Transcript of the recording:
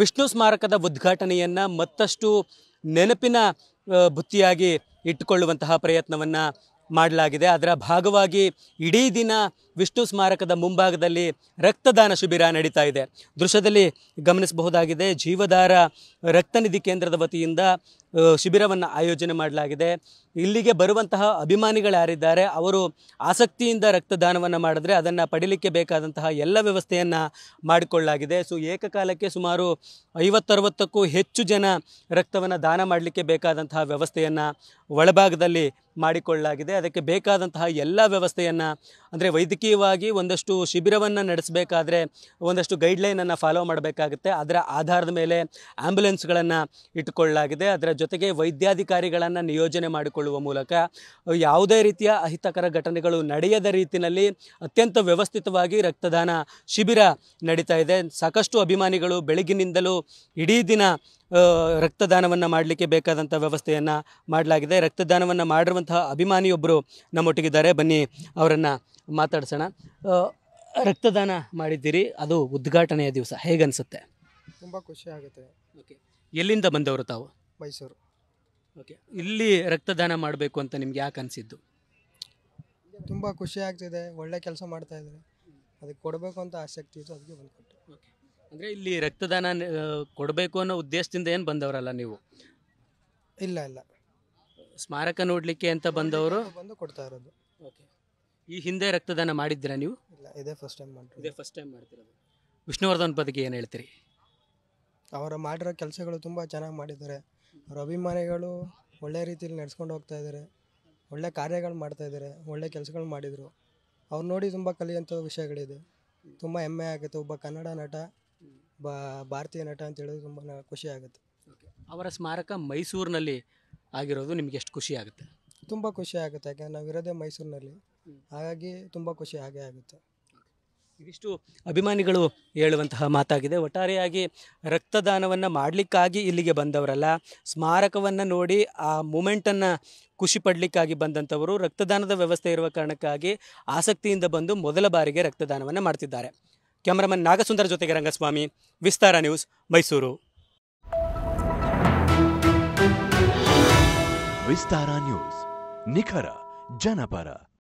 ವಿಷ್ಣು ಸ್ಮಾರಕದ ಉದ್ಘಾಟನೆಯನ್ನು ಮತ್ತಷ್ಟು ನೆನಪಿನ ಬುತ್ತಿಯಾಗಿ ಇಟ್ಟುಕೊಳ್ಳುವಂತಹ ಪ್ರಯತ್ನವನ್ನು ಮಾಡಲಾಗಿದೆ ಅದರ ಭಾಗವಾಗಿ ಇಡೀ ದಿನ ವಿಷ್ಣು ಸ್ಮಾರಕದ ಮುಂಭಾಗದಲ್ಲಿ ರಕ್ತದಾನ ಶಿಬಿರ ನಡೀತಾ ಇದೆ ದೃಶ್ಯದಲ್ಲಿ ಗಮನಿಸಬಹುದಾಗಿದೆ ಜೀವಧಾರ ರಕ್ತನಿಧಿ ಕೇಂದ್ರದ ವತಿಯಿಂದ ಶಿಬಿರವನ್ನು ಆಯೋಜನೆ ಮಾಡಲಾಗಿದೆ ಇಲ್ಲಿಗೆ ಬರುವಂತಹ ಅಭಿಮಾನಿಗಳು ಯಾರಿದ್ದಾರೆ ಅವರು ಆಸಕ್ತಿಯಿಂದ ರಕ್ತದಾನವನ್ನು ಮಾಡಿದ್ರೆ ಅದನ್ನು ಪಡೀಲಿಕ್ಕೆ ಬೇಕಾದಂತಹ ಎಲ್ಲ ವ್ಯವಸ್ಥೆಯನ್ನು ಮಾಡಿಕೊಳ್ಳಲಾಗಿದೆ ಸೊ ಏಕಕಾಲಕ್ಕೆ ಸುಮಾರು ಐವತ್ತರವತ್ತಕ್ಕೂ ಹೆಚ್ಚು ಜನ ರಕ್ತವನ್ನು ದಾನ ಮಾಡಲಿಕ್ಕೆ ಬೇಕಾದಂತಹ ವ್ಯವಸ್ಥೆಯನ್ನು ಒಳಭಾಗದಲ್ಲಿ ಮಾಡಿಕೊಳ್ಳಲಾಗಿದೆ ಅದಕ್ಕೆ ಬೇಕಾದಂತಹ ಎಲ್ಲ ವ್ಯವಸ್ಥೆಯನ್ನು ಅಂದರೆ ವೈದ್ಯಕೀಯವಾಗಿ ಒಂದಷ್ಟು ಶಿಬಿರವನ್ನು ನಡೆಸಬೇಕಾದ್ರೆ ಒಂದಷ್ಟು ಗೈಡ್ಲೈನನ್ನು ಫಾಲೋ ಮಾಡಬೇಕಾಗುತ್ತೆ ಅದರ ಆಧಾರದ ಮೇಲೆ ಆ್ಯಂಬುಲೆನ್ಸ್ಗಳನ್ನು ಇಟ್ಟುಕೊಳ್ಳಲಾಗಿದೆ ಅದರ ಜೊತೆ ಜೊತೆಗೆ ವೈದ್ಯಾಧಿಕಾರಿಗಳನ್ನು ನಿಯೋಜನೆ ಮಾಡಿಕೊಳ್ಳುವ ಮೂಲಕ ಯಾವುದೇ ರೀತಿಯ ಅಹಿತಕರ ಘಟನೆಗಳು ನಡೆಯದ ರೀತಿಯಲ್ಲಿ ಅತ್ಯಂತ ವ್ಯವಸ್ಥಿತವಾಗಿ ರಕ್ತದಾನ ಶಿಬಿರ ನಡೀತಾ ಇದೆ ಸಾಕಷ್ಟು ಅಭಿಮಾನಿಗಳು ಬೆಳಗಿನಿಂದಲೂ ಇಡೀ ದಿನ ರಕ್ತದಾನವನ್ನು ಮಾಡಲಿಕ್ಕೆ ಬೇಕಾದಂಥ ವ್ಯವಸ್ಥೆಯನ್ನು ಮಾಡಲಾಗಿದೆ ರಕ್ತದಾನವನ್ನು ಮಾಡಿರುವಂತಹ ಅಭಿಮಾನಿಯೊಬ್ಬರು ನಮ್ಮೊಟ್ಟಿಗಿದ್ದಾರೆ ಬನ್ನಿ ಅವರನ್ನು ಮಾತಾಡಿಸೋಣ ರಕ್ತದಾನ ಮಾಡಿದ್ದೀರಿ ಅದು ಉದ್ಘಾಟನೆಯ ದಿವಸ ಹೇಗನ್ಸುತ್ತೆ ತುಂಬ ಖುಷಿ ಆಗುತ್ತೆ ಓಕೆ ಎಲ್ಲಿಂದ ಬಂದವರು ತಾವು ಮೈಸೂರು ಓಕೆ ಇಲ್ಲಿ ರಕ್ತದಾನ ಮಾಡಬೇಕು ಅಂತ ನಿಮ್ಗೆ ಯಾಕೆ ಅನಿಸಿದ್ದು ತುಂಬ ಖುಷಿ ಆಗ್ತಿದೆ ಒಳ್ಳೆ ಕೆಲಸ ಮಾಡ್ತಾ ಇದ್ದಾರೆ ಅದಕ್ಕೆ ಕೊಡಬೇಕು ಅಂತ ಆಸಕ್ತಿ ಇತ್ತು ಅದಕ್ಕೆ ಬಂದ್ಕೊಟ್ಟೆ ಅಂದರೆ ಇಲ್ಲಿ ರಕ್ತದಾನ ಕೊಡಬೇಕು ಅನ್ನೋ ಉದ್ದೇಶದಿಂದ ಏನು ಬಂದವರಲ್ಲ ನೀವು ಇಲ್ಲ ಇಲ್ಲ ಸ್ಮಾರಕ ನೋಡಲಿಕ್ಕೆ ಅಂತ ಬಂದವರು ಬಂದು ಕೊಡ್ತಾ ಇರೋದು ಓಕೆ ಈ ಹಿಂದೆ ರಕ್ತದಾನ ಮಾಡಿದ್ದೀರಾ ನೀವು ಇಲ್ಲ ಇದೇ ಫಸ್ಟ್ ಟೈಮ್ ಇದೇ ಫಸ್ಟ್ ಟೈಮ್ ಮಾಡ್ತಿರೋದು ವಿಷ್ಣುವರ್ಧನ್ ಪದಕ್ಕೆ ಏನು ಹೇಳ್ತೀರಿ ಅವರು ಮಾಡಿರೋ ಕೆಲಸಗಳು ತುಂಬ ಚೆನ್ನಾಗಿ ಮಾಡಿದ್ದಾರೆ ಅವ್ರ ಅಭಿಮಾನಿಗಳು ಒಳ್ಳೆ ರೀತಿಯಲ್ಲಿ ನಡ್ಸ್ಕೊಂಡು ಹೋಗ್ತಾ ಇದ್ದಾರೆ ಒಳ್ಳೆ ಕಾರ್ಯಗಳು ಮಾಡ್ತಾ ಇದ್ದಾರೆ ಒಳ್ಳೆ ಕೆಲಸಗಳು ಮಾಡಿದರು ಅವ್ರು ನೋಡಿ ತುಂಬ ಕಲಿಯುವಂಥ ವಿಷಯಗಳಿದೆ ತುಂಬ ಹೆಮ್ಮೆ ಆಗುತ್ತೆ ಒಬ್ಬ ಕನ್ನಡ ನಟ ಭಾರತೀಯ ನಟ ಅಂತ ಹೇಳೋದು ತುಂಬ ಖುಷಿ ಆಗುತ್ತೆ ಅವರ ಸ್ಮಾರಕ ಮೈಸೂರಿನಲ್ಲಿ ಆಗಿರೋದು ನಿಮ್ಗೆ ಎಷ್ಟು ಖುಷಿ ಆಗುತ್ತೆ ತುಂಬ ಖುಷಿ ಆಗುತ್ತೆ ಯಾಕೆಂದ್ರೆ ನಾವು ಇರೋದೇ ಮೈಸೂರಿನಲ್ಲಿ ಹಾಗಾಗಿ ತುಂಬ ಖುಷಿ ಹಾಗೆ ಆಗುತ್ತೆ ಇದಿಷ್ಟು ಅಭಿಮಾನಿಗಳು ಹೇಳುವಂತಹ ಮಾತಾಗಿದೆ ಒಟ್ಟಾರೆಯಾಗಿ ರಕ್ತದಾನವನ್ನು ಮಾಡಲಿಕ್ಕಾಗಿ ಇಲ್ಲಿಗೆ ಬಂದವರಲ್ಲ ಸ್ಮಾರಕವನ್ನು ನೋಡಿ ಆ ಮೂಮೆಂಟನ್ನು ಖುಷಿ ಪಡಲಿಕ್ಕಾಗಿ ಬಂದಂಥವರು ರಕ್ತದಾನದ ವ್ಯವಸ್ಥೆ ಇರುವ ಕಾರಣಕ್ಕಾಗಿ ಆಸಕ್ತಿಯಿಂದ ಬಂದು ಮೊದಲ ಬಾರಿಗೆ ರಕ್ತದಾನವನ್ನು ಮಾಡ್ತಿದ್ದಾರೆ ಕ್ಯಾಮರಾಮನ್ ನಾಗಸುಂದರ ಜೊತೆಗೆ ರಂಗಸ್ವಾಮಿ ವಿಸ್ತಾರ ನ್ಯೂಸ್ ಮೈಸೂರು ವಿಸ್ತಾರ ನ್ಯೂಸ್ ನಿಖರ ಜನಪರ